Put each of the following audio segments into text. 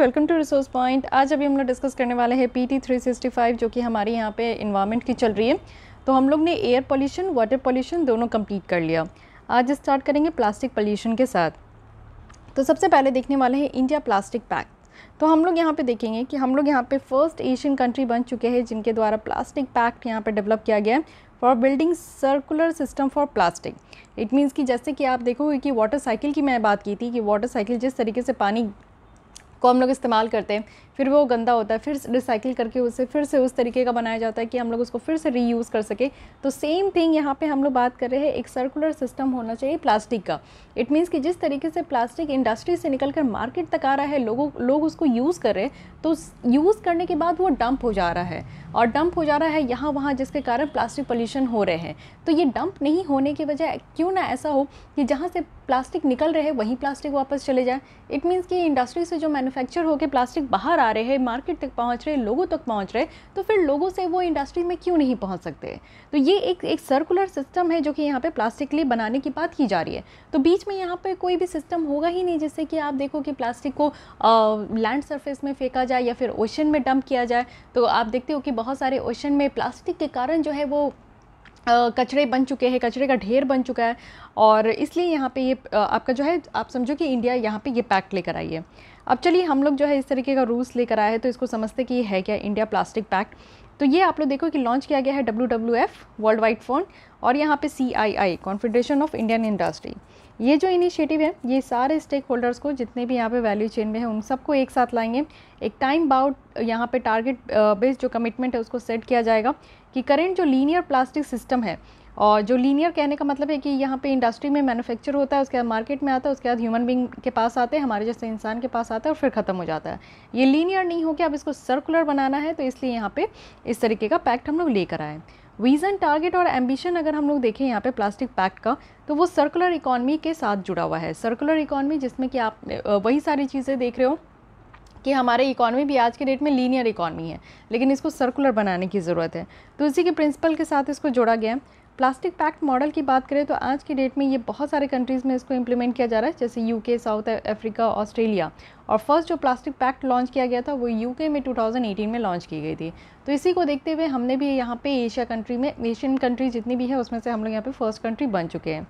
welcome to resource point आज अभी हम लोग डिस्कस करने वाले हैं P T three sixty five जो कि हमारे यहाँ पे इन्वायरमेंट की चल रही है तो हम लोग ने एयर पोल्यूशन वाटर पोल्यूशन दोनों कंप्लीट कर लिया आज स्टार्ट करेंगे प्लास्टिक पोल्यूशन के साथ तो सबसे पहले देखने वाले हैं इंडिया प्लास्टिक पैक तो हम लोग यहाँ पे देखेंगे कि हम लोग यहाँ पे फर्स्ट एशियन कंट्री बन चुके हैं जिनके द्वारा प्लास्टिक पैक्ट यहाँ पे डेवलप किया गया है for building circular system for plastic it means कि जैसे कि आप देखोगे कि वाटर साइकिल की मैं बात की थी कि वाटर साइकिल जिस तरीके से पानी को हम लोग इस्तेमाल करते हैं फिर वो गंदा होता है फिर रिसाइकिल करके उसे फिर से उस तरीके का बनाया जाता है कि हम लोग उसको फिर से रीयूज़ कर सके तो सेम थिंग यहाँ पे हम लोग बात कर रहे हैं एक सर्कुलर सिस्टम होना चाहिए प्लास्टिक का इट मीन्स कि जिस तरीके से प्लास्टिक इंडस्ट्री से निकल कर मार्केट तक आ रहा है लोगों लोग उसको यूज़ कर रहे हैं तो यूज़ करने के बाद वो डंप हो जा रहा है और डंप हो जा रहा है यहाँ वहाँ जिसके कारण प्लास्टिक पोल्यूशन हो रहे हैं तो ये डंप नहीं होने की वजह क्यों ना ऐसा हो कि जहाँ से प्लास्टिक निकल रहे हैं वहीं प्लास्टिक वापस चले जाए इट मीन्स कि इंडस्ट्री से जो मैन्युफैक्चर होकर प्लास्टिक बाहर आ रहे हैं मार्केट तक पहुँच रहे लोगों तक पहुँच रहे तो फिर लोगों से वो इंडस्ट्री में क्यों नहीं पहुँच सकते तो ये एक एक सर्कुलर सिस्टम है जो कि यहाँ पर प्लास्टिक के लिए बनाने की बात की जा रही है तो बीच में यहाँ पर कोई भी सिस्टम होगा ही नहीं जिससे कि आप देखो कि प्लास्टिक को लैंड सर्फेस में फेंका जाए या फिर ओशन में डंप किया जाए तो आप देखते हो कि बहुत सारे ओशन में प्लास्टिक के कारण जो है वो कचरे बन चुके हैं कचरे का ढेर बन चुका है और इसलिए यहाँ पे ये आपका जो है आप समझो कि इंडिया यहाँ पे ये पैक्ट लेकर आई है अब चलिए हम लोग जो है इस तरीके का रूल्स लेकर आए हैं तो इसको समझते कि ये है क्या इंडिया प्लास्टिक पैक्ट तो ये आप लोग देखो कि लॉन्च किया गया है W W F world wide fund और यहाँ पे C I I confederation of Indian industry ये जो इनिशिएटिव है ये सारे स्टेक होल्डर्स को जितने भी यहाँ पे वैल्यू चेन में है उन सबको एक साथ लाएंगे एक टाइम बाउट यहाँ पे टारगेट बेस्ड जो कमिटमेंट है उसको सेट किया जाएगा कि करेंट जो लीनियर प्लास्टिक सिस्टम है और जो लीनियर कहने का मतलब है कि यहाँ पे इंडस्ट्री में मैन्युफैक्चर होता है उसके बाद मार्केट में आता है उसके बाद ह्यूमन बींग के पास आते हैं हमारे जैसे इंसान के पास आता है और फिर ख़त्म हो जाता है ये लीनियर नहीं हो कि अब इसको सर्कुलर बनाना है तो इसलिए यहाँ पे इस तरीके का पैक्ट हम लोग लेकर आए विज़न टारगेट और एम्बिशन अगर हम लोग देखें यहाँ पे प्लास्टिक पैक्ट का तो वो सर्कुलर इकॉनमी के साथ जुड़ा हुआ है सर्कुलर इकॉनमी जिसमें कि आप वही सारी चीज़ें देख रहे हो कि हमारे इकॉनमी भी आज के डेट में लीनियर इकॉनमी है लेकिन इसको सर्कुलर बनाने की ज़रूरत है तो इसी के प्रिंसिपल के साथ इसको जोड़ा गया है प्लास्टिक पैक्ट मॉडल की बात करें तो आज की डेट में ये बहुत सारे कंट्रीज़ में इसको इम्प्लीमेंट किया जा रहा है जैसे यूके साउथ अफ्रीका ऑस्ट्रेलिया और फर्स्ट जो प्लास्टिक पैक्ट लॉन्च किया गया था वो यूके में 2018 में लॉन्च की गई थी तो इसी को देखते हुए हमने भी यहाँ पे एशिया कंट्री में एशियन कंट्री जितनी भी है उसमें से हम लोग यहाँ पे फर्स्ट कंट्री बन चुके हैं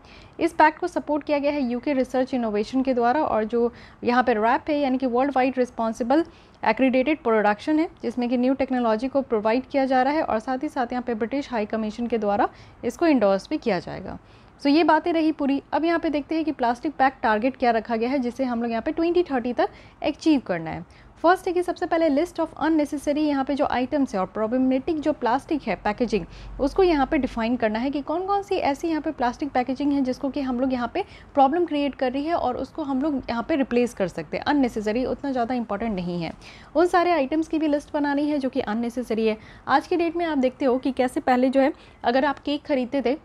इस पैक्ट को सपोर्ट किया गया है यूके रिसर्च इनोवेशन के द्वारा और जो यहाँ पर रैप है यानी कि world wide responsible accredited production है जिसमें कि न्यू टेक्नोलॉजी को प्रोवाइड किया जा रहा है और साथ ही साथ यहाँ पे ब्रिटिश हाई कमीशन के द्वारा इसको इंडोर्स भी किया जाएगा सो so, ये बातें रही पूरी अब यहाँ पे देखते हैं कि प्लास्टिक पैक टारगेट क्या रखा गया है जिसे हम लोग यहाँ पे 2030 तक अचीव करना है फर्स्ट है कि सबसे पहले लिस्ट ऑफ अननेसेसरी यहाँ पे जो आइटम्स है और प्रॉब्लमेटिक जो प्लास्टिक है पैकेजिंग उसको यहाँ पे डिफाइन करना है कि कौन कौन सी ऐसी यहाँ पे प्लास्टिक पैकेजिंग है जिसको कि हम लोग यहाँ पे प्रॉब्लम क्रिएट कर रही है और उसको हम लोग यहाँ पे रिप्लेस कर सकते हैं अननेसेसरी उतना ज़्यादा इंपॉर्टेंट नहीं है उन सारे आइटम्स की भी लिस्ट बनानी है जो कि अननेसेसरी है आज के डेट में आप देखते हो कि कैसे पहले जो है अगर आप केक खरीदते थे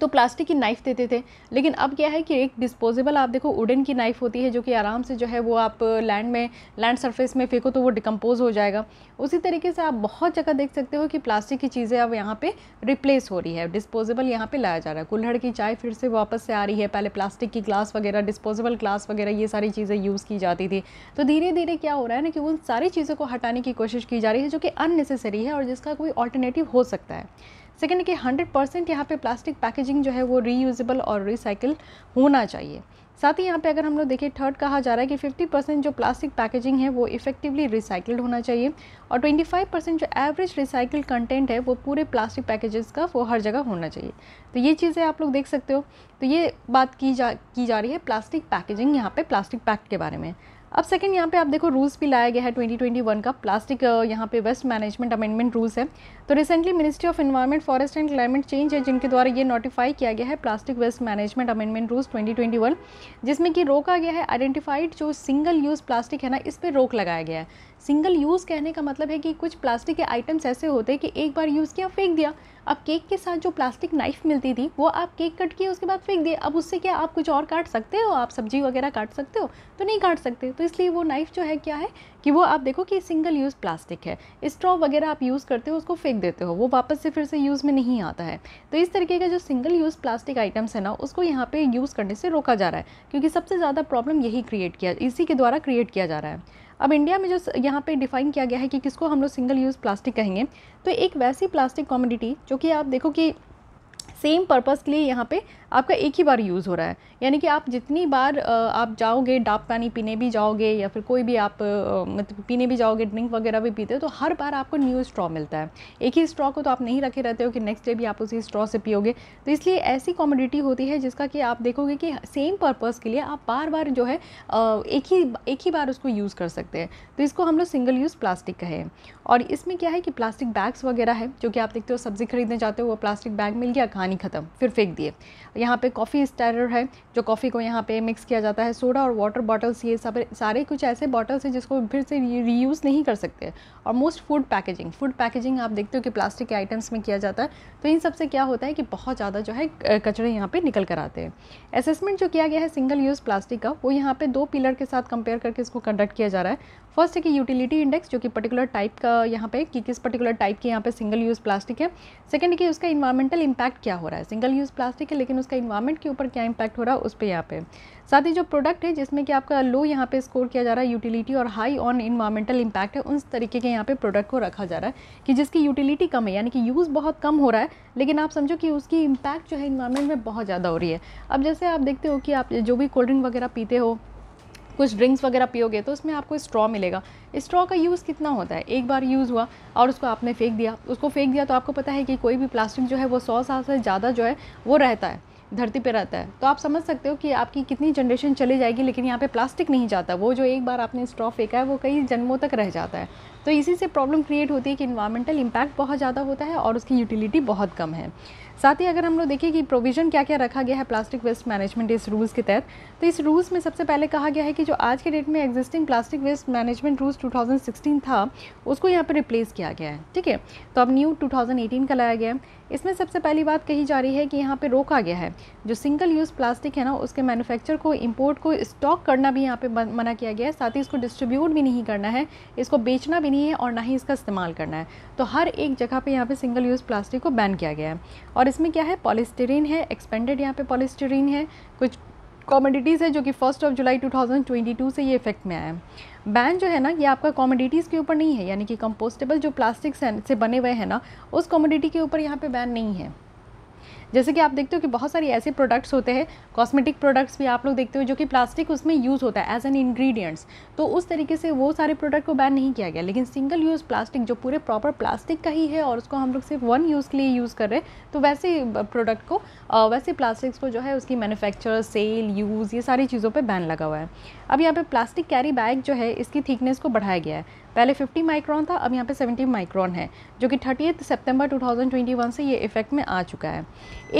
तो प्लास्टिक की नाइफ़ देते थे लेकिन अब क्या है कि एक डिस्पोजेबल आप देखो वुडन की नाइफ़ होती है जो कि आराम से जो है वो आप लैंड में लैंड सरफेस में फेंको तो वो डिकम्पोज़ हो जाएगा उसी तरीके से आप बहुत जगह देख सकते हो कि प्लास्टिक की चीज़ें अब यहाँ पे रिप्लेस हो रही है डिस्पोजेबल यहाँ पे लाया जा रहा है कुल्हड़ की चाय फिर से वापस से आ रही है पहले प्लास्टिक की ग्लास वगैरह डिस्पोजेबल ग्लास वगैरह ये सारी चीज़ें यूज़ की जाती थी तो धीरे धीरे क्या हो रहा है ना कि उन सारी चीज़ों को हटाने की कोशिश की जा रही है जो कि अननेसेसरी है और जिसका कोई ऑल्टरनेटिव हो सकता है सेकेंड कि हंड्रेड परसेंट यहाँ पर प्लास्टिक पैकेजिंग जो है वो रीयूज़ेबल और रिसाइकिल होना चाहिए साथ ही यहाँ पे अगर हम लोग देखें थर्ड कहा जा रहा है कि 50 परसेंट जो प्लास्टिक पैकेजिंग है वो इफेक्टिवली रिसाइकल्ड होना चाहिए और 25 परसेंट जो एवरेज रिसाइकल कंटेंट है वो पूरे प्लास्टिक पैकेजेस का वो हर जगह होना चाहिए तो ये चीज़ें आप लोग देख सकते हो तो ये बात की जा की जा रही है प्लास्टिक पैकेजिंग यहाँ पर प्लास्टिक पैक के बारे में अब सेकंड यहाँ पे आप देखो रूल्स भी लाया गया है 2021 का प्लास्टिक uh, यहाँ पे वेस्ट मैनेजमेंट अमेंडमेंट रूल्स है तो recently ministry of environment forest and climate change है जिनके द्वारा ये नोटिफाई किया गया है plastic waste management amendment rules 2021 जिसमें कि रोका गया है आइडेंटिफाइड जो सिंगल यूज़ प्लास्टिक है ना इस पर रोक लगाया गया है सिंगल यूज़ कहने का मतलब है कि कुछ प्लास्टिक के आइटम्स ऐसे होते हैं कि एक बार यूज़ किया फेंक दिया अब केक के साथ जो प्लास्टिक नाइफ मिलती थी वो आप केक कट किए उसके बाद फेंक दिए अब उससे क्या आप कुछ और काट सकते हो आप सब्जी वगैरह काट सकते हो तो नहीं काट सकते तो इसलिए वो नाइफ जो है क्या है कि वो आप देखो कि सिंगल यूज़ प्लास्टिक है स्ट्रॉ वगैरह आप यूज़ करते हो उसको फेंक देते हो वो वापस से फिर से यूज़ में नहीं आता है तो इस तरीके का जो सिंगल यूज़ प्लास्टिक आइटम्स है ना उसको यहाँ पे यूज़ करने से रोका जा रहा है क्योंकि सबसे ज़्यादा प्रॉब्लम यही क्रिएट किया इसी के द्वारा क्रिएट किया जा रहा है अब इंडिया में जो यहाँ पे डिफ़ाइन किया गया है कि किसको हम लोग सिंगल यूज़ प्लास्टिक कहेंगे तो एक वैसी प्लास्टिक कॉमोडिटी जो कि आप देखो कि सेम पर्पज़ के लिए यहाँ पे आपका एक ही बार यूज़ हो रहा है यानी कि आप जितनी बार आप जाओगे डाप पानी पीने भी जाओगे या फिर कोई भी आप मतलब पीने भी जाओगे ड्रिंक वगैरह भी पीते हो तो हर बार आपको न्यू स्ट्रॉ मिलता है एक ही स्ट्रॉ को तो आप नहीं रखे रहते हो कि नेक्स्ट डे भी आप उसी स्ट्रॉ से पियोगे तो इसलिए ऐसी कॉमोडिटी होती है जिसका कि आप देखोगे कि सेम पर्पज़ के लिए आप बार बार जो है एक ही एक ही बार उसको यूज़ कर सकते हैं तो इसको हम लोग सिंगल यूज़ प्लास्टिक कहे और इसमें क्या है कि प्लास्टिक बैग्स वगैरह है जो कि आप देखते हो सब्ज़ी खरीदने जाते हो वो प्लास्टिक बैग मिल गया कहानी पानी ख़त्म फिर फेंक दिए यहाँ पे कॉफ़ी स्टारर है जो कॉफ़ी को यहाँ पे मिक्स किया जाता है सोडा और वाटर बॉटल्स ये सब सारे कुछ ऐसे बॉटल्स हैं जिसको फिर से रीयूज़ नहीं कर सकते और most food packaging food packaging आप देखते हो कि प्लास्टिक के आइटम्स में किया जाता है तो इन सबसे क्या होता है कि बहुत ज़्यादा जो है कचरे यहाँ पर निकल कर आते हैं असेसमेंट जो किया गया है सिंगल यूज़ प्लास्टिक का वो यहाँ पर दो पिलर के साथ कंपेयर करके इसको कंडक्ट किया जा रहा है फर्स्ट है कि यूटिलिटी इंडेक्स जो कि पर्टिकुलर टाइप का यहाँ पे कि किस पर्टिकुलर टाइप के यहाँ पे सिंगल यूज़ प्लास्टिक है सेकंड है कि उसका इन्वायरमेंटल इम्पैक्ट क्या हो रहा है सिंगल यूज़ प्लास्टिक है लेकिन उसका इन्वायरमेंट के ऊपर क्या इंपैक्ट हो रहा है उस पर यहाँ पे साथ ही जो प्रोडक्ट है जिसमें कि आपका लो यहाँ पे स्कोर किया जा रहा है यूटिलिटी और हाई ऑन इन्वायरमेंटल इम्पैक्ट है उस तरीके के यहाँ पे प्रोडक्ट को रखा जा रहा है कि जिसकी यूटिलिटी कम है यानी कि यूज़ बहुत कम हो रहा है लेकिन आप समझो कि उसकी इम्पैक्ट जो है इन्वायरमेंट में बहुत ज़्यादा हो रही है अब जैसे आप देखते हो कि आप जो भी कोल्ड ड्रिंक वगैरह पीते हो कुछ ड्रिंक्स वगैरह पियोगे तो उसमें आपको स्ट्रॉ मिलेगा स्ट्रॉ का यूज़ कितना होता है एक बार यूज़ हुआ और उसको आपने फेंक दिया उसको फेंक दिया तो आपको पता है कि कोई भी प्लास्टिक जो है वो सौ साल से ज़्यादा जो है वो रहता है धरती पर रहता है तो आप समझ सकते हो कि आपकी कितनी जनरेशन चली जाएगी लेकिन यहाँ पे प्लास्टिक नहीं जाता वो जो एक बार आपने स्ट्रॉ फेंका है वो कई जन्मों तक रह जाता है तो इसी से प्रॉब्लम क्रिएट होती है कि इन्वायरमेंटल इम्पैक्ट बहुत ज़्यादा होता है और उसकी यूटिलिटी बहुत कम है साथ ही अगर हम लोग देखें कि प्रोविज़न क्या क्या रखा गया है प्लास्टिक वेस्ट मैनेजमेंट इस रूल्स के तहत तो इस रूल्स में सबसे पहले कहा गया है कि जो आज के डेट में existing plastic waste management rules 2016 था उसको यहाँ पर रिप्लेस किया गया है ठीक है तो अब न्यू 2018 का लाया गया है इसमें सबसे पहली बात कही जा रही है कि यहाँ पर रोका गया है जो सिंगल यूज़ प्लास्टिक है ना उसके मैनुफैक्चर को इम्पोर्ट को स्टॉक करना भी यहाँ पर मना किया गया है साथ ही इसको डिस्ट्रीब्यूट भी नहीं करना है इसको बेचना भी करनी है और ना ही इसका इस्तेमाल करना है तो हर एक जगह पे यहाँ पे सिंगल यूज़ प्लास्टिक को बैन किया गया है और इसमें क्या है पॉलिस्टरीन है एक्सपेंडेड यहाँ पे पॉलिस्टीरीन है कुछ कॉमोडिटीज़ है जो कि फर्स्ट ऑफ जुलाई 2022 से ये इफेक्ट में आया है बैन जो है ना ये आपका कॉमोडिटीज़ के ऊपर नहीं है यानी कि कंपोस्टेबल जो प्लास्टिक से बने हुए हैं ना उस कॉमोडिटी के ऊपर यहाँ पे बैन नहीं है जैसे कि आप देखते हो कि बहुत सारे ऐसे प्रोडक्ट्स होते हैं कॉस्मेटिक प्रोडक्ट्स भी आप लोग देखते हो जो कि प्लास्टिक उसमें यूज़ होता है एज एन इंग्रीडियंट्स तो उस तरीके से वो सारे प्रोडक्ट को बैन नहीं किया गया लेकिन सिंगल यूज़ प्लास्टिक जो पूरे प्रॉपर प्लास्टिक का ही है और उसको हम लोग सिर्फ वन यूज़ के लिए यूज़ कर रहे हैं तो वैसे प्रोडक्ट को वैसे प्लास्टिक्स को जो है उसकी मैनुफैक्चर सेल यूज़ ये सारी चीज़ों पर बैन लगा हुआ है अब यहाँ पर प्लास्टिक कैरी बैग जो है इसकी थिकनेस को बढ़ाया गया है पहले 50 माइक्रॉन था अब यहाँ पे 70 माइक्रॉन है जो कि थर्टी सितंबर 2021 से ये इफेक्ट में आ चुका है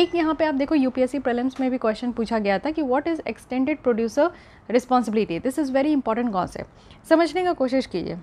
एक यहाँ पे आप देखो यूपीएससी प्रलम्स में भी क्वेश्चन पूछा गया था कि what is extended producer responsibility this is very important concept समझने का कोशिश कीजिए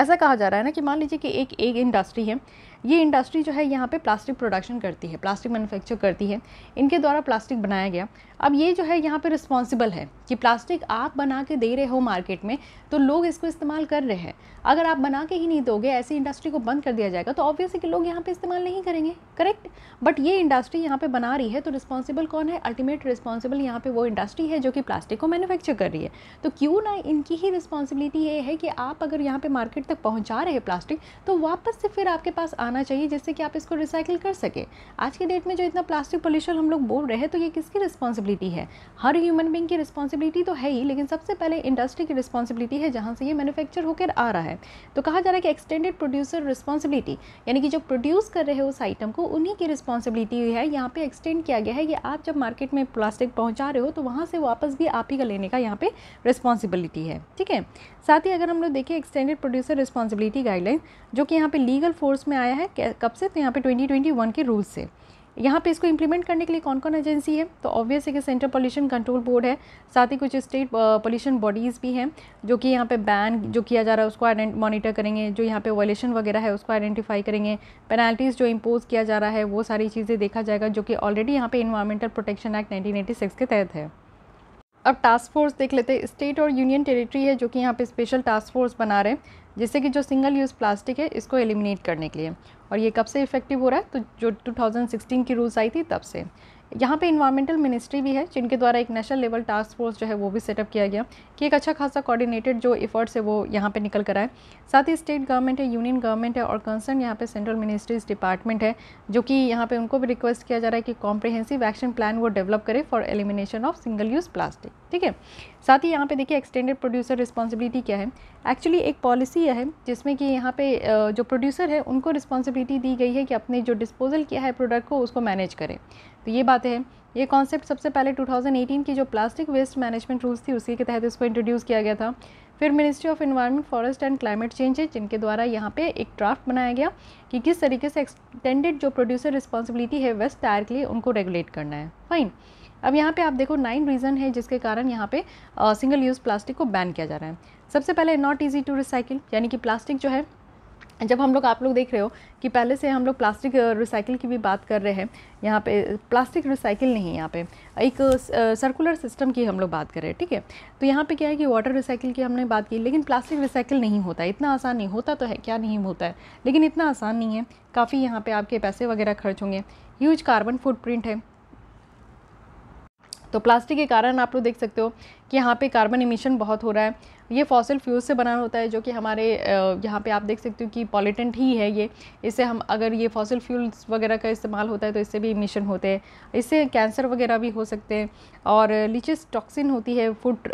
ऐसा कहा जा रहा है ना कि मान लीजिए कि एक एक इंडस्ट्री है ये इंडस्ट्री जो है यहाँ पे प्लास्टिक प्रोडक्शन करती है प्लास्टिक मैन्युफैक्चर करती है इनके द्वारा प्लास्टिक बनाया गया अब ये जो है यहाँ पे रिस्पॉन्सिबल है कि प्लास्टिक आप बना के दे रहे हो मार्केट में तो लोग इसको इस्तेमाल कर रहे हैं अगर आप बना के ही नहीं दोगे ऐसी इंडस्ट्री को बंद कर दिया जाएगा तो ऑब्वियसली कि लोग यहाँ पे इस्तेमाल नहीं करेंगे करेक्ट बट ये इंडस्ट्री यहाँ पे बना रही है तो रिस्पॉन्सिबल कौन है अल्टीमेट रिस्पॉन्सिबल यहाँ पे वो इंडस्ट्री है जो कि प्लास्टिक को मैन्युफैक्चर कर रही है तो क्यों ना इनकी ही रिस्पॉन्सिबिलिटी ये है कि आप अगर यहाँ पर मार्केट तक पहुँचा रहे प्लास्टिक तो वापस से फिर आपके पास आना चाहिए जिससे कि आप इसको रिसाइकिल कर सकें आज के डेट में जो इतना प्लास्टिक पोल्यूशन हम लोग बोल रहे हैं तो ये किसकी रिस्पॉन्सिबिलिटी रिस्पॉन्सिबिलिटी है हर ह्यूमन बींग की रिस्पॉन्सिबिलिटी तो है ही लेकिन सबसे पहले इंडस्ट्री की रिस्पॉन्सिबिलिटी है जहाँ से ये मैनुफैक्चर होकर आ रहा है तो कहा जा रहा है कि एक्सटेंडेड प्रोड्यूसर रिस्पॉन्सिबिलिटी यानी कि जो प्रोड्यूस कर रहे हो उस आइटम को उन्हीं की रिस्पॉन्सिबिलिटी है यहाँ पर एक्सटेंड किया गया है कि आप जब मार्केट में प्लास्टिक पहुँचा रहे हो तो वहाँ से वापस भी आप ही का लेने का यहाँ पर रिस्पॉन्सिबिलिटी है ठीक है साथ ही अगर हम लोग देखें एक्सटेंडेड प्रोड्यूसर रिस्पॉन्सिबिलिटी गाइडलाइन जो कि यहाँ पे लीगल फोर्स में आया है कब से तो यहाँ पे 2021 के रूल से यहाँ पे इसको इम्प्लीमेंट करने के लिए कौन कौन एजेंसी है तो ऑब्वियस है कि सेंट्रल पोल्यूशन कंट्रोल बोर्ड है साथ ही कुछ स्टेट पोल्यूशन बॉडीज़ भी हैं जो कि यहाँ पे बैन जो किया जा रहा है उसको मॉनिटर करेंगे जो यहाँ पे वॉलेशन वगैरह है उसको आइडेंटिफाई करेंगे पेनाल्टीज़ जो इम्पोज किया जा रहा है वो सारी चीज़ें देखा जाएगा जो कि ऑलरेडी यहाँ पर इन्वायरमेंटल प्रोटेक्शन एक्ट नाइनटीन के तहत है अब टास्क फोर्स देख लेते हैं स्टेट और यूनियन टेरिटरी है जो कि यहाँ पे स्पेशल टास्क फोर्स बना रहे हैं जिससे कि जो सिंगल यूज़ प्लास्टिक है इसको एलिमिनेट करने के लिए और ये कब से इफ़ेक्टिव हो रहा है तो जो 2016 की रूल्स आई थी तब से यहाँ पे इन्वायरमेंटल मिनिस्ट्री भी है जिनके द्वारा एक नेशनल लेवल टास्क फोर्स जो है वो भी सेटअप किया गया कि एक अच्छा खासा कोऑर्डिनेटेड जो एफर्ट्स है वो यहाँ पे निकल कर आए साथ ही स्टेट गवर्नमेंट है यूनियन गवर्नमेंट है और कंसर्न यहाँ पे सेंट्रल मिनिस्ट्रीज डिपार्टमेंट है जो कि यहाँ पर उनको भी रिक्वेस्ट किया जा रहा है कि कॉम्प्रहेंसिव एक्शन प्लान वो डेवलप करे for elimination of single use plastic ठीक है साथ ही यहाँ पे देखिए एक्सटेंडेड प्रोड्यूसर रिस्पॉन्सिबिलिटी क्या है एक्चुअली एक पॉलिसी है जिसमें कि यहाँ पे जो प्रोड्यूसर है उनको रिस्पॉन्सिबिलिटी दी गई है कि अपने जो डिस्पोजल किया है प्रोडक्ट को उसको मैनेज करें तो ये बातें हैं ये कॉन्सेप्ट सबसे पहले 2018 की जो प्लास्टिक वेस्ट मैनेजमेंट रूल्स थी उसी के तहत इसको इंट्रोड्यूस किया गया था फिर ministry of environment forest and climate change है जिनके द्वारा यहाँ पे एक ड्राफ्ट बनाया गया कि किस तरीके से एक्सटेंडेड जो प्रोड्यूसर रिस्पॉन्सिबिलिटी है वेस्ट टायर के लिए उनको रेगुलेट करना है फाइन अब यहाँ पे आप देखो नाइन रीज़न है जिसके कारण यहाँ पे सिंगल यूज़ प्लास्टिक को बैन किया जा रहा है सबसे पहले नॉट ईजी टू रिसाइकिल यानी कि प्लास्टिक जो है जब हम लोग आप लोग देख रहे हो कि पहले से हम लोग प्लास्टिक रिसाइकिल की भी बात कर रहे हैं यहाँ पे प्लास्टिक रिसाइकिल नहीं यहाँ पे एक सर्कुलर सिस्टम की हम लोग बात कर रहे हैं ठीक है तो यहाँ पे क्या है कि वाटर रिसाइकिल की हमने बात की लेकिन प्लास्टिक रिसाइकिल नहीं होता इतना आसान नहीं होता तो है क्या नहीं होता है लेकिन इतना आसान नहीं है काफ़ी यहाँ पर आपके पैसे वगैरह खर्च होंगे ह्यूज कार्बन फुटप्रिंट है तो प्लास्टिक के कारण आप लोग देख सकते हो कि यहाँ पर कार्बन इमिशन बहुत हो रहा है ये फॉसिल फ्यूल से बना होता है जो कि हमारे यहाँ पे आप देख सकते हो कि पॉलिटेंट ही है ये इससे हम अगर ये फॉसिल फ्यूल्स वगैरह का इस्तेमाल होता है तो इससे भी इमिशन होते हैं इससे कैंसर वगैरह भी हो सकते हैं और लीचेस टॉक्सिन होती है फूड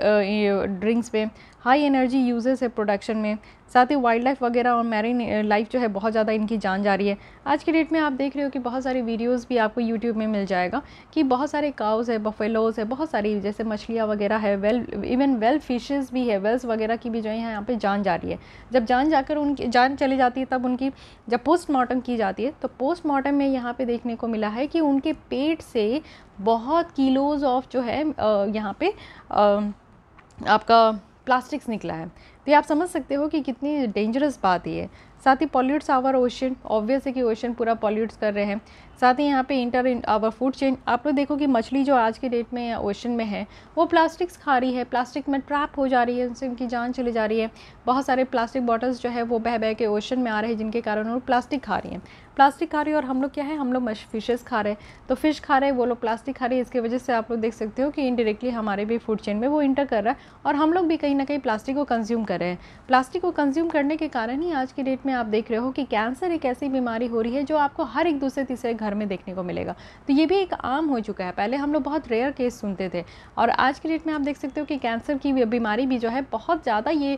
ड्रिंक्स में हाई एनर्जी यूजेस है प्रोडक्शन में साथ ही वाइल्ड लाइफ वगैरह और मैरिन लाइफ जो है बहुत ज़्यादा इनकी जान जा रही है आज के डेट में आप देख रहे हो कि बहुत सारी वीडियोस भी आपको यूट्यूब में मिल जाएगा कि बहुत सारे काउज़ है बफेलोज़ है बहुत सारी जैसे मछलियाँ वगैरह है वेल इवन वेल फिशेज़ भी है वेल्स वगैरह की भी जो है यहाँ पर जान जा रही है जब जान जाकर उनकी जान चली जाती है तब उनकी जब पोस्टमार्टम की जाती है तो पोस्टमार्टम में यहाँ पर देखने को मिला है कि उनके पेट से बहुत किलोज़ ऑफ जो है यहाँ पर आपका प्लास्टिक्स निकला है तो ये आप समझ सकते हो कि कितनी डेंजरस बात ये है साथ ही पॉल्यूट्स आवर ओशन ऑब्वियस है कि ओशन पूरा पॉल्यूट्स कर रहे हैं साथ ही यहाँ पे इंटर आवर फूड चेन आप लोग देखो कि मछली जो आज के डेट में ओशन में है वो प्लास्टिक्स खा रही है प्लास्टिक में ट्रैप हो जा रही है उनसे उनकी जान चली जा रही है बहुत सारे प्लास्टिक बॉटल्स जो है वो बह बह के ओशन में आ रहे हैं जिनके कारण वो प्लास्टिक खा रही हैं प्लास्टिक खा रही है और हम लोग क्या है हम लोग फिशेज खा रहे हैं तो फिश खा रहे हैं वो लोग प्लास्टिक खा रही है इसकी वजह से आप लोग देख सकते हो कि इनडायरेक्टली हमारे भी फूड चेन में वो इंटर कर रहा है और हम लोग भी कहीं ना कहीं प्लास्टिक को कंज्यूम कर रहे हैं प्लास्टिक को कंज्यूम करने के कारण ही आज की डेट में आप देख रहे हो कि कैंसर एक ऐसी बीमारी हो रही है जो आपको हर एक दूसरे तीसरे घर घर में देखने को मिलेगा तो ये भी एक आम हो चुका है पहले हम लोग बहुत रेयर केस सुनते थे और आज की डेट में आप देख सकते हो कि कैंसर की बीमारी भी जो है बहुत ज़्यादा ये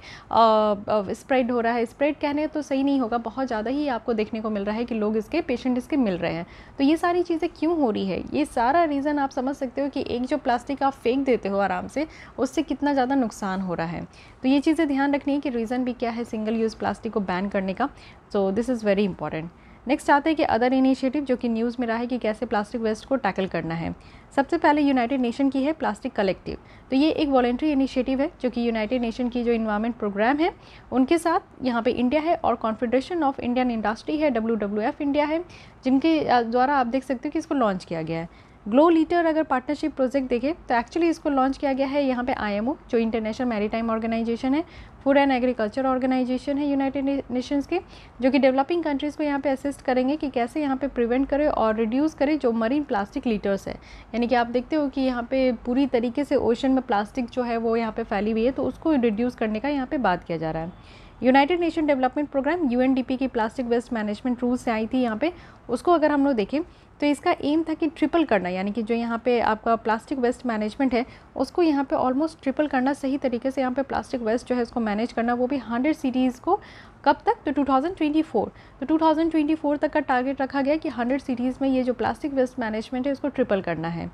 स्प्रेड हो रहा है स्प्रेड कहने तो सही नहीं होगा बहुत ज़्यादा ही आपको देखने को मिल रहा है कि लोग इसके पेशेंट इसके मिल रहे हैं तो ये सारी चीज़ें क्यों हो रही है ये सारा रीज़न आप समझ सकते हो कि एक जो प्लास्टिक आप फेंक देते हो आराम से उससे कितना ज़्यादा नुकसान हो रहा है तो ये चीज़ें ध्यान रखनी है कि रीज़न भी क्या है सिंगल यूज़ प्लास्टिक को बैन करने का so this is very important next आते हैं कि अदर इनिशिएटिव जो कि न्यूज़ में रहा है कि कैसे प्लास्टिक वेस्ट को टैकल करना है सबसे पहले यूनाइटेड नेशन की है प्लास्टिक कलेक्टिव तो ये एक वॉलेंट्री इनिशिएटिव है जो कि यूनाइटेड नेशन की जो इन्वायरमेंट प्रोग्राम है उनके साथ यहाँ पे इंडिया है और कॉन्फेडरेशन ऑफ इंडियन इंडस्ट्री है डब्ल्यू इंडिया है जिनके द्वारा आप देख सकते हो कि इसको लॉन्च किया गया है ग्लो लीटर अगर पार्टनरशिप प्रोजेक्ट देखें तो एक्चुअली इसको लॉन्च किया गया है यहाँ पे आईएमओ जो इंटरनेशनल मैरीटाइम ऑर्गेनाइजेशन है फूड एंड एग्रीकल्चर ऑर्गेनाइजेशन है यूनाइटेड नेशंस के जो कि डेवलपिंग कंट्रीज़ को यहाँ पे असिस्ट करेंगे कि कैसे यहाँ पे प्रिवेंट करें और रिड्यूस करें जो मरीन प्लास्टिक लीटर्स है यानी कि आप देखते हो कि यहाँ पर पूरी तरीके से ओशन में प्लास्टिक जो है वो यहाँ पर फैली हुई है तो उसको रिड्यूस करने का यहाँ पर बात किया जा रहा है United nation development programme U की प्लास्टिक वेस्ट मैनेजमेंट रूल्स से आई थी यहाँ पर उसको अगर हम लोग देखें तो इसका एम था कि ट्रिपल करना यानी कि जो यहाँ पे आपका प्लास्टिक वेस्ट मैनेजमेंट है उसको यहाँ पे ऑलमोस्ट ट्रिपल करना सही तरीके से यहाँ पे प्लास्टिक वेस्ट जो है उसको मैनेज करना वो भी हंड्रेड सिटीज़ को कब तक तो 2024 तो 2024 तक का टारगेट रखा गया कि 100 सिटीज़ में ये जो प्लास्टिक वेस्ट मैनेजमेंट है इसको ट्रिपल करना है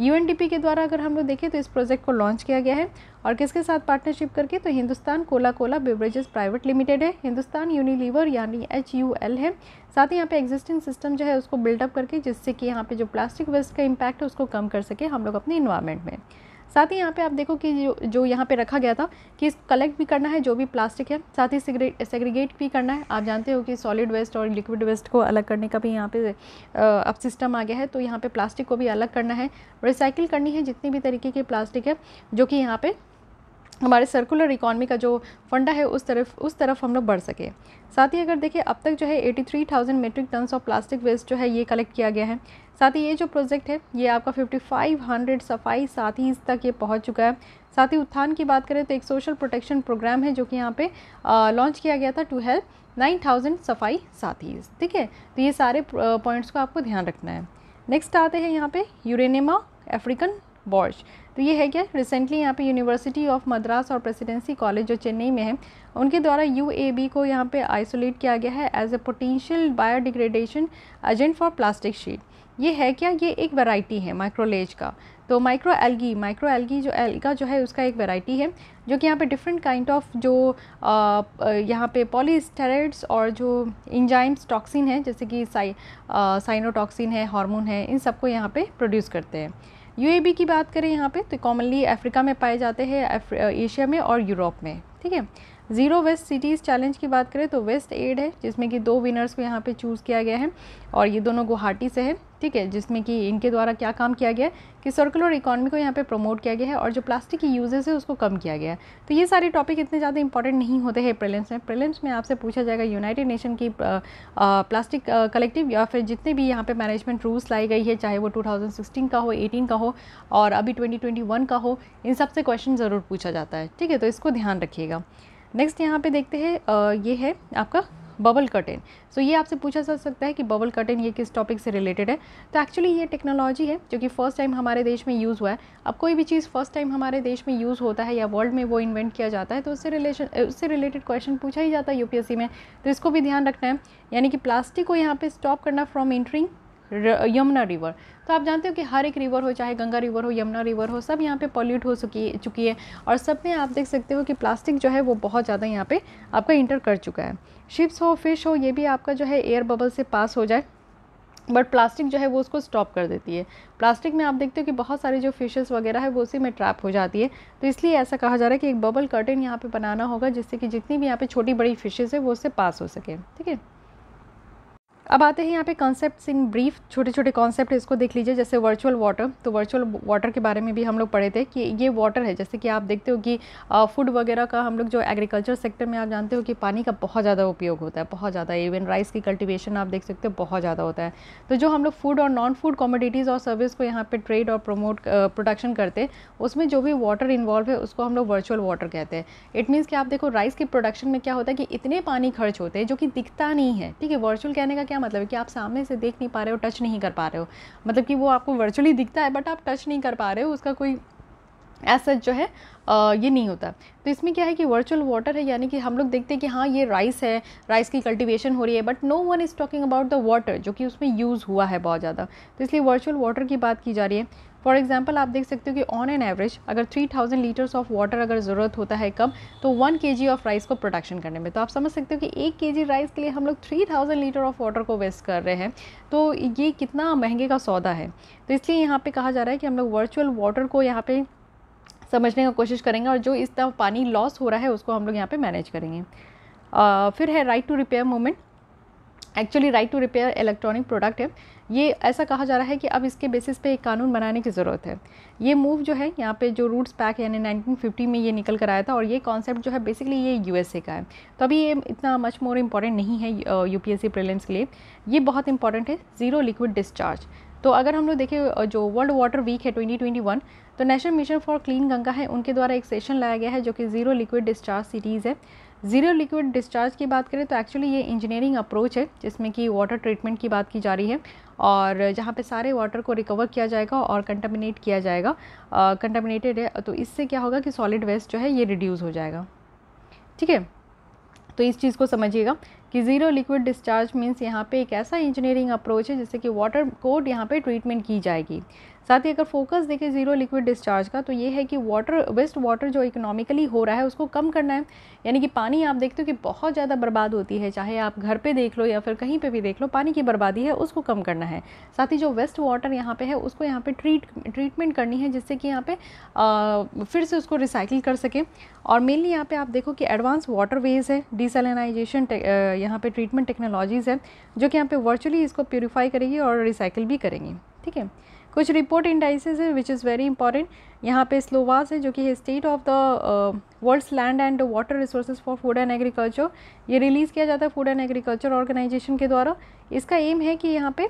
यू के द्वारा अगर हम लोग देखें तो इस प्रोजेक्ट को लॉन्च किया गया है और किसके साथ पार्टनरशिप करके तो Hindustan coca cola beverages private limited है हिंदुस्तान यूनिलीवर यानी एच यू एल है साथ ही यहाँ पे एग्जिस्टिंग सिस्टम जो है उसको बिल्डअप करके जिससे कि यहाँ पे जो प्लास्टिक वेस्ट का इम्पैक्ट है उसको कम कर सके हम लोग अपने इन्वायरमेंट में साथ ही यहाँ पे आप देखो कि जो जो यहाँ पे रखा गया था कि कलेक्ट भी करना है जो भी प्लास्टिक है साथ ही सेग्रीगेट भी करना है आप जानते हो कि सॉलिड वेस्ट और लिक्विड वेस्ट को अलग करने का भी यहाँ पे अब सिस्टम आ गया है तो यहाँ पे प्लास्टिक को भी अलग करना है रिसाइकिल करनी है जितनी भी तरीके की प्लास्टिक है जो कि यहाँ पर हमारे सर्कुलर इकॉनमी का जो फंडा है उस तरफ उस तरफ हम लोग बढ़ सके साथ ही अगर देखें अब तक जो है 83,000 metric tons of plastic waste जो है ये कलेक्ट किया गया है साथ ही ये जो प्रोजेक्ट है ये आपका 5500 सफाई साथ ही इस तक ये पहुंच चुका है साथ ही उत्थान की बात करें तो एक सोशल प्रोटेक्शन प्रोग्राम है जो कि यहाँ पे लॉन्च किया गया था टू हेल्प नाइन सफाई साथी ठीक है तो ये सारे पॉइंट्स को आपको ध्यान रखना है नेक्स्ट आते हैं यहाँ पर यूरेनिमा अफ्रीकन बॉर्च तो ये है क्या रिसेंटली यहाँ पे यूनिवर्सिटी ऑफ मद्रास और प्रेसिडेंसी कॉलेज जो चेन्नई में है उनके द्वारा यू को यहाँ पे आइसोलेट किया गया है as a potential biodegradation agent for plastic sheet ये है क्या ये एक वैरायटी है माइक्रोलेज का तो माइक्रो एल्गी माइक्रो एल्गी जो एल्गा जो है उसका एक वैरायटी है जो कि यहाँ पे डिफरेंट काइंड ऑफ जो यहाँ पे पॉलीस्टेराइड्स और जो इंजाइम्स टॉक्सिन है जैसे कि साइ साइनोटॉक्सिन है हार्मोन है इन सबको यहाँ पे प्रोड्यूस करते हैं यूएबी की बात करें यहाँ पे तो कॉमनली अफ्रीका में पाए जाते हैं एशिया में और यूरोप में ठीक है ज़ीरो वेस्ट सिटीज़ चैलेंज की बात करें तो वेस्ट एड है जिसमें कि दो विनर्स को यहाँ पे चूज़ किया गया है और ये दोनों गुवाहाटी से है ठीक है जिसमें कि इनके द्वारा क्या काम किया गया है कि सर्कुलर इकॉनमी को यहाँ पे प्रमोट किया गया है और जो प्लास्टिक की यूजेस है उसको कम किया गया है तो ये सारे टॉपिक इतने ज़्यादा इंपॉर्टेंट नहीं होते हैं प्रेलेंस में प्रेलेंस में आपसे पूछा जाएगा यूनाइटेड नेशन की प्लास्टिक कलेक्टिव या फिर जितने भी यहाँ पे मैनेजमेंट रूल्स लाई गई है चाहे वो टू का हो एटीन का हो और अभी ट्वेंटी का हो इन सबसे क्वेश्चन ज़रूर पूछा जाता है ठीक है तो इसको ध्यान रखिएगा नेक्स्ट यहाँ पे देखते हैं ये है आपका बबल कर्टेन सो ये आपसे पूछा जा सकता है कि बबल कर्टेन ये किस टॉपिक से रिलेटेड है तो एक्चुअली ये टेक्नोलॉजी है जो कि फ़र्स्ट टाइम हमारे देश में यूज़ हुआ है अब कोई भी चीज़ फर्स्ट टाइम हमारे देश में यूज़ होता है या वर्ल्ड में वो इन्वेंट किया जाता है तो उससे रिलेशन उससे रिलेटेड क्वेश्चन पूछा ही जाता है यूपीएससी में तो इसको भी ध्यान रखना है यानी कि प्लास्टिक को यहाँ पर स्टॉप करना फ्रॉम इंटरिंग यमुना रिवर तो आप जानते हो कि हर एक रिवर हो चाहे गंगा रिवर हो यमुना रिवर हो सब यहाँ पे पॉल्यूट हो चुकी चुकी है और सब में आप देख सकते हो कि प्लास्टिक जो है वो बहुत ज़्यादा यहाँ पे आपका इंटर कर चुका है शिप्स हो फिश हो ये भी आपका जो है एयर बबल से पास हो जाए बट प्लास्टिक जो है वो उसको स्टॉप कर देती है प्लास्टिक में आप देखते हो कि बहुत सारे जो फिशेस वगैरह है वो उसी में ट्रैप हो जाती है तो इसलिए ऐसा कहा जा रहा है कि एक बबल कर्टन यहाँ पे बनाना होगा जिससे कि जितनी भी यहाँ पे छोटी बड़ी फिशेस है वो उससे पास हो सके ठीक है अब आते हैं यहाँ पे कॉन्सेप्ट इन ब्रीफ छोटे छोटे कॉन्सेप्ट इसको देख लीजिए जैसे वर्चुअल वाटर तो वर्चुअल वाटर के बारे में भी हम लोग पढ़े थे कि ये वाटर है जैसे कि आप देखते हो कि फूड वगैरह का हम लोग जो एग्रीकल्चर सेक्टर में आप जानते हो कि पानी का बहुत ज़्यादा उपयोग होता है बहुत ज़्यादा इवन राइस की कल्टिवेशन आप देख सकते हो बहुत ज़्यादा होता है तो जो हम लोग फूड और नॉन फूड कॉमोडिटीज़ और सर्विस को यहाँ पर ट्रेड और प्रमोट प्रोडक्शन करते उसमें जो भी वाटर इन्वॉल्व है उसको हम लोग वर्चुअल वाटर कहते हैं इट मीन्स कि आप देखो राइस के प्रोडक्शन में क्या होता है कि इतने पानी खर्च होते हैं जो कि दिखता नहीं है ठीक है वर्चुअल कहने का क्या मतलब है कि आप सामने से देख नहीं पा रहे हो टच नहीं कर पा रहे हो मतलब कि वो आपको वर्चुअली दिखता है बट आप टच नहीं कर पा रहे हो उसका कोई ऐसा जो है आ, ये नहीं होता तो इसमें क्या है कि वर्चुअल वाटर है यानी कि हम लोग देखते हैं कि हाँ ये राइस है राइस की कल्टीवेशन हो रही है but no one is talking about the water जो कि उसमें यूज़ हुआ है बहुत ज़्यादा तो इसलिए वर्चुअल वाटर की बात की जा रही है फॉर एग्जाम्पल आप देख सकते हो कि ऑन एन एवरेज अगर 3000 लीटर्स ऑफ वाटर अगर ज़रूरत होता है कम तो 1 के ऑफ राइस को प्रोडक्शन करने में तो आप समझ सकते हो कि एक के राइस के लिए हम लोग 3000 लीटर ऑफ वाटर को वेस्ट कर रहे हैं तो ये कितना महंगे का सौदा है तो इसलिए यहाँ पर कहा जा रहा है कि हम लोग वर्चुअल वाटर को यहाँ पर समझने का कोशिश करेंगे और जो इस तरह पानी लॉस हो रहा है उसको हम लोग यहाँ पर मैनेज करेंगे आ, फिर है right to repair moment actually right to repair electronic product है ये ऐसा कहा जा रहा है कि अब इसके बेसिस पे एक कानून बनाने की ज़रूरत है ये मूव जो है यहाँ पे जो रूट्स पैक यानी 1950 में ये निकल कर आया था और ये कॉन्सेप्ट जो है बेसिकली ये यूएसए का है तो अभी ये इतना मच मोर इम्पॉर्टेंट नहीं है यूपीएससी प्रिलिम्स के लिए ये बहुत इंपॉर्टेंट है ज़ीरो लिक्विड डिस्चार्ज तो अगर हम लोग देखें जो वर्ल्ड वाटर वीक है ट्वेंटी तो national mission for clean Ganga है उनके द्वारा एक सेशन लाया गया है जो कि ज़ीरो लिक्विड डिस्चार्ज सीरीज़ है ज़ीरो लिक्विड डिस्चार्ज की बात करें तो एक्चुअली ये इंजीनियरिंग अप्रोच है जिसमें कि वाटर ट्रीटमेंट की बात की जा रही है और जहाँ पे सारे वाटर को रिकवर किया जाएगा और कंटामिनेट किया जाएगा कंटामिनेटेड है तो इससे क्या होगा कि सॉलिड वेस्ट जो है ये रिड्यूज़ हो जाएगा ठीक है तो इस चीज़ को समझिएगा कि ज़ीरो लिक्विड डिस्चार्ज मीन्स यहाँ पे एक ऐसा इंजीनियरिंग अप्रोच है जिससे कि वाटर कोड यहाँ पे ट्रीटमेंट की जाएगी साथ ही अगर फोकस देखें ज़ीरो लिक्विड डिस्चार्ज का तो ये है कि वाटर वेस्ट वाटर जो इकोनॉमिकली हो रहा है उसको कम करना है यानी कि पानी आप देखते हो कि बहुत ज़्यादा बर्बाद होती है चाहे आप घर पे देख लो या फिर कहीं पे भी देख लो पानी की बर्बादी है उसको कम करना है साथ ही जो वेस्ट वाटर यहाँ पर है उसको यहाँ पर ट्रीट ट्रीटमेंट करनी है जिससे कि यहाँ पर फिर से उसको रिसाइकिल कर सकें और मेनली यहाँ पर आप देखो कि एडवांस वाटर वेज है डिसलिनाइजेशन यहाँ पर ट्रीटमेंट टेक्नोलॉजीज़ है जो कि यहाँ पर वर्चुअली इसको प्योरीफाई करेगी और रिसाइकिल भी करेंगी ठीक है कुछ रिपोर्ट इंडाइसिस है विच इज़ वेरी इंपॉर्टेंट यहाँ पे स्लोवास है जो कि है state of the world's land and water resources for food and agriculture ये रिलीज़ किया जाता है फूड एंड एग्रीकल्चर ऑर्गेनाइजेशन के द्वारा इसका एम है कि यहाँ पे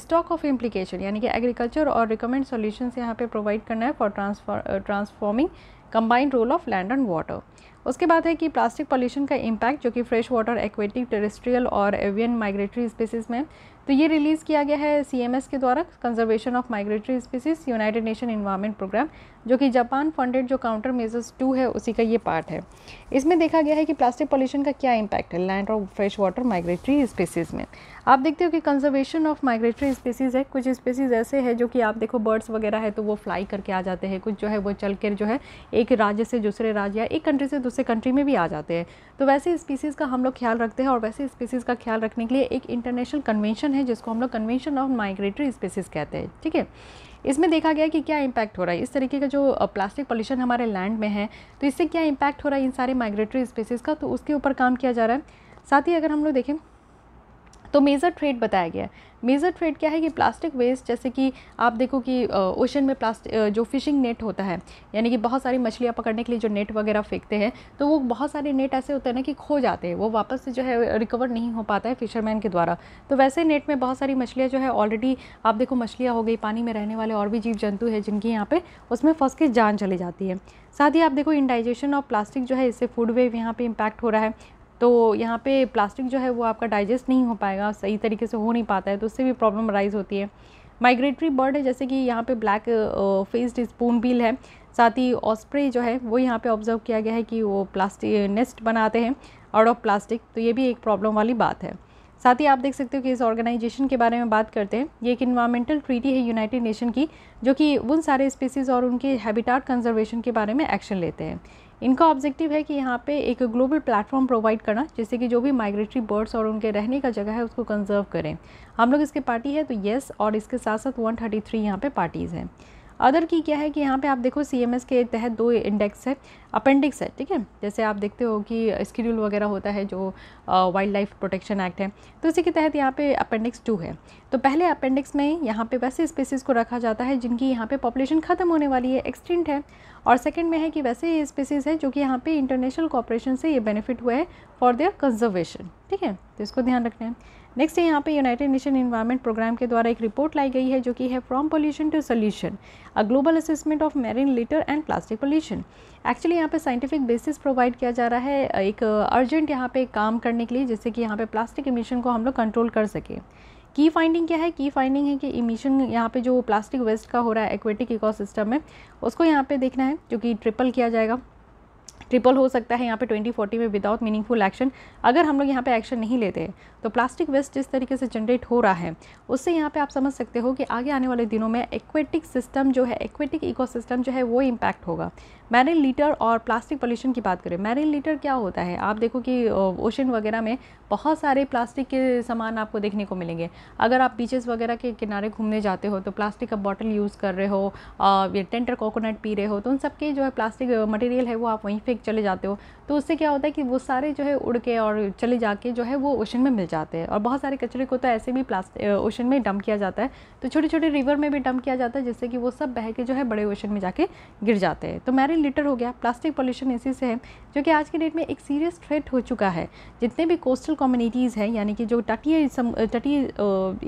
स्टॉक ऑफ इम्प्लीकेशन यानी कि एग्रीकल्चर और रिकमेंड सोल्यूशन यहाँ पे प्रोवाइड करना है for transfor transforming combined role of land and water उसके बाद है कि प्लास्टिक पॉल्यूशन का इम्पैक्ट जो कि फ्रेश वाटर एक्वेटिक टेरेस्ट्रियल और एवियन माइग्रेटरी स्पेसिस में तो ये रिलीज़ किया गया है सीएमएस के द्वारा conservation of migratory species United Nation environment programme जो कि जापान फंडेड जो काउंटर मेजर्स टू है उसी का ये पार्ट है इसमें देखा गया है कि प्लास्टिक पॉल्यूशन का क्या इम्पैक्ट है लैंड और फ्रेश वाटर माइग्रेटरी स्पीसीज़ में आप देखते हो कि कंजर्वेशन ऑफ माइग्रेटरी स्पीसीज़ है कुछ स्पीसीज़ ऐसे है जो कि आप देखो बर्ड्स वगैरह है तो वो फ्लाई करके आ जाते हैं कुछ जो है वो चल कर जो है एक राज्य से दूसरे राज्य या एक कंट्री से दूसरे कंट्री में भी आ जाते हैं तो वैसे स्पीसीज़ का हम लोग ख्याल रखते हैं और वैसे स्पीसीज़ का ख्याल रखने के लिए एक इंटरनेशनल कन्वेंशन है जिसको हम लोग कन्वेंशन ऑफ माइग्रेटरी स्पेसिस कहते हैं ठीक है इसमें देखा गया कि क्या इम्पैक्ट हो रहा है इस तरीके का जो प्लास्टिक पॉल्यूशन हमारे लैंड में है तो इससे क्या इम्पैक्ट हो रहा है इन सारे माइग्रेटरी स्पेसिस का तो उसके ऊपर काम किया जा रहा है साथ ही अगर हम लोग देखें तो मेजर ट्रेड बताया गया है मेजर ट्रेड क्या है कि प्लास्टिक वेस्ट जैसे कि आप देखो कि ओशन में प्लास्टिक जो फिशिंग नेट होता है यानी कि बहुत सारी मछलियाँ पकड़ने के लिए जो नेट वगैरह फेंकते हैं तो वो बहुत सारे नेट ऐसे होते हैं ना कि खो जाते हैं वो वापस से जो है रिकवर नहीं हो पाता है फिशरमैन के द्वारा तो वैसे नेट में बहुत सारी मछलियाँ जो है ऑलरेडी आप देखो मछलियाँ हो गई पानी में रहने वाले और भी जीव जंतु हैं जिनकी यहाँ पर उसमें फंस के जान चली जाती है साथ ही आप देखो इंडाइजेशन ऑफ प्लास्टिक जो है इससे फूड वेव यहाँ पर इम्पैक्ट हो रहा है तो यहाँ पे प्लास्टिक जो है वो आपका डाइजेस्ट नहीं हो पाएगा सही तरीके से हो नहीं पाता है तो उससे भी प्रॉब्लम राइज होती है माइग्रेटरी बर्ड है जैसे कि यहाँ पे ब्लैक फेस्ड स्पून बिल है साथ ही ऑस्प्रे जो है वो यहाँ पे ऑब्ज़र्व किया गया है कि वो प्लास्टिक नेस्ट बनाते हैं आउट ऑफ प्लास्टिक तो ये भी एक प्रॉब्लम वाली बात है साथ ही आप देख सकते हो कि इस ऑर्गेनाइजेशन के बारे में बात करते हैं ये एक इन्वायरमेंटल ट्रीटी है यूनाइटेड नेशन की जो कि उन सारे स्पीसीज़ और उनके हैबिटाट कंजर्वेशन के बारे में एक्शन लेते हैं इनका ऑब्जेक्टिव है कि यहाँ पे एक ग्लोबल प्लेटफॉर्म प्रोवाइड करना जिससे कि जो भी माइग्रेटरी बर्ड्स और उनके रहने का जगह है उसको कंजर्व करें हम लोग इसके पार्टी है तो येस और इसके साथ साथ वन थर्टी थ्री यहाँ पर पार्टीज़ हैं अदर की क्या है कि यहाँ पे आप देखो सीएमएस के तहत दो इंडेक्स है अपेंडिक्स है ठीक है जैसे आप देखते हो कि स्कीड्यूल वगैरह होता है जो वाइल्ड लाइफ प्रोटेक्शन एक्ट है तो इसी के तहत यहाँ पे अपेंडिक्स टू है तो पहले अपेंडिक्स में यहाँ पे वैसे स्पेसीज़ को रखा जाता है जिनकी यहाँ पे पॉपुलेशन ख़त्म होने वाली है एक्सटिंट है और सेकेंड में है कि वैसे स्पेसीज़ है जो कि यहाँ पर इंटरनेशनल कॉपरेशन से ये बेनिफिट हुआ है फॉर देयर कंजर्वेशन ठीक है तो इसको ध्यान रखना है नेक्स्ट है यहाँ पे यूनाइटेड नेशन इन्वायरमेंट प्रोग्राम के द्वारा एक रिपोर्ट लाई गई है जो कि है from pollution to solution a global assessment of marine litter and plastic pollution actually यहाँ पे साइंटिफिक बेसिस प्रोवाइड किया जा रहा है एक अर्जेंट यहाँ पे काम करने के लिए जिससे कि यहाँ पे प्लास्टिक इमिशन को हम लोग कंट्रोल कर सकें की फाइंडिंग क्या है की फाइंडिंग है कि इमिशन यहाँ पे जो प्लास्टिक वेस्ट का हो रहा है एक्वेटिक इकोसिस्टम में उसको यहाँ पे देखना है जो कि ट्रिपल किया जाएगा ट्रिपल हो सकता है यहाँ पे 2040 में विदाउट मीनिंगफुल एक्शन अगर हम लोग यहाँ पे एक्शन नहीं लेते तो प्लास्टिक वेस्ट जिस तरीके से जनरेट हो रहा है उससे यहाँ पे आप समझ सकते हो कि आगे आने वाले दिनों में एक्वेटिक सिस्टम जो है एक्वेटिक इकोसिस्टम जो है वो इम्पैक्ट होगा मैरिन लीटर और प्लास्टिक पोल्यूशन की बात करें मैरिन लीटर क्या होता है आप देखो कि ओशन वगैरह में बहुत सारे प्लास्टिक के सामान आपको देखने को मिलेंगे अगर आप बीचेस वगैरह के किनारे घूमने जाते हो तो प्लास्टिक का बॉटल यूज़ कर रहे हो या टेंटर कोकोनट पी रहे हो तो उन सब के जो है प्लास्टिक मटेरियल है वो आप वहीं फेंक चले जाते हो तो उससे क्या होता है कि वो सारे जो है उड़ के और चले जाके जो है वो ओशन में मिल जाते हैं और बहुत सारे कचरे को तो ऐसे भी प्लास्टिक ओशन में डंप किया जाता है तो छोटे छोटे रिवर में भी डंप किया जाता है जिससे कि वो सब बह के जो है बड़े ओशन में जाके गिर जाते हैं तो मैरिन कार्बन लिटर हो गया प्लास्टिक पॉल्यूशन इसी से है जो कि आज के डेट में एक सीरियस थ्रेट हो चुका है जितने भी कोस्टल कम्युनिटीज़ हैं यानी कि जो तटीय तटीय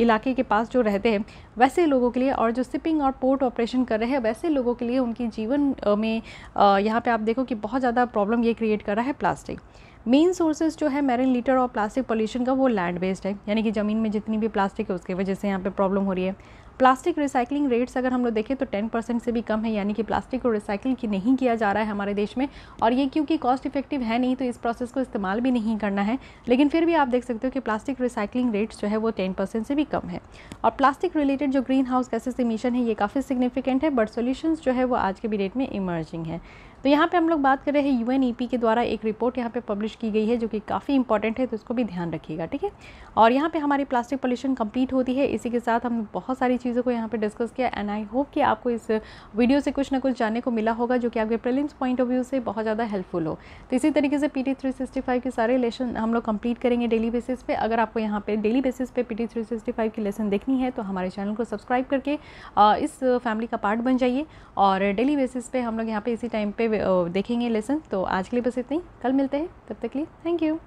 इलाके के पास जो रहते हैं वैसे लोगों के लिए और जो शिपिंग और पोर्ट ऑपरेशन कर रहे हैं वैसे लोगों के लिए उनके जीवन में यहाँ पर आप देखो कि बहुत ज़्यादा प्रॉब्लम ये क्रिएट कर रहा है प्लास्टिक मेन सोर्सेज जो है मैरिन लीटर और प्लास्टिक पॉल्यूशन का वो लैंड बेस्ड है यानी कि ज़मीन में जितनी भी प्लास्टिक है उसकी वजह से यहाँ पे प्रॉब्लम हो रही है प्लास्टिक रिसाइकलिंग रेट्स अगर हम लोग देखें तो टेन परसेंट से भी कम है यानी कि प्लास्टिक को रिसाइकिल की नहीं किया जा रहा है हमारे देश में और ये क्योंकि कॉस्ट इफेक्टिव है नहीं तो इस प्रोसेस को इस्तेमाल भी नहीं करना है लेकिन फिर भी आप देख सकते हो कि प्लास्टिक रिसाइकलिंग रेट्स जो है वो टेन परसेंट से भी कम है और प्लास्टिक रिलेटेड जो ग्रीन हाउस गैसेज इमिशन है ये काफ़ी सिग्निफिकेंट है बट सोल्यूशन जो है वो आज के भी डेट में इमर्जिंग है तो यहाँ पे हम लोग बात कर रहे हैं यूएनईपी e के द्वारा एक रिपोर्ट यहाँ पे पब्लिश की गई है जो कि काफ़ी इंपॉर्टेंट है तो इसको भी ध्यान रखिएगा ठीक है और यहाँ पे हमारी प्लास्टिक पोल्यूशन कंप्लीट होती है इसी के साथ हमने बहुत सारी चीज़ों को यहाँ पे डिस्कस किया एंड आई होप कि आपको इस वीडियो से कुछ ना कुछ जानने को मिला होगा जो कि आपके प्रिलिम्स पॉइंट ऑफ व्यू से बहुत ज़्यादा हेल्पफुल हो तो इसी तरीके से पी टी के सारे लेसन हम लोग कंप्लीट करेंगे डेली बेसिस पे अगर आपको यहाँ पर डेली बेसिस पर पी टी की लेसन देखनी है तो हमारे चैनल को सब्सक्राइब करके इस फैमिली का पार्ट बन जाइए और डेली बेसिस पर हम लोग यहाँ पर इसी टाइम पे देखेंगे लेसन तो आज के लिए बस इतनी कल मिलते हैं तब तक के लिए थैंक यू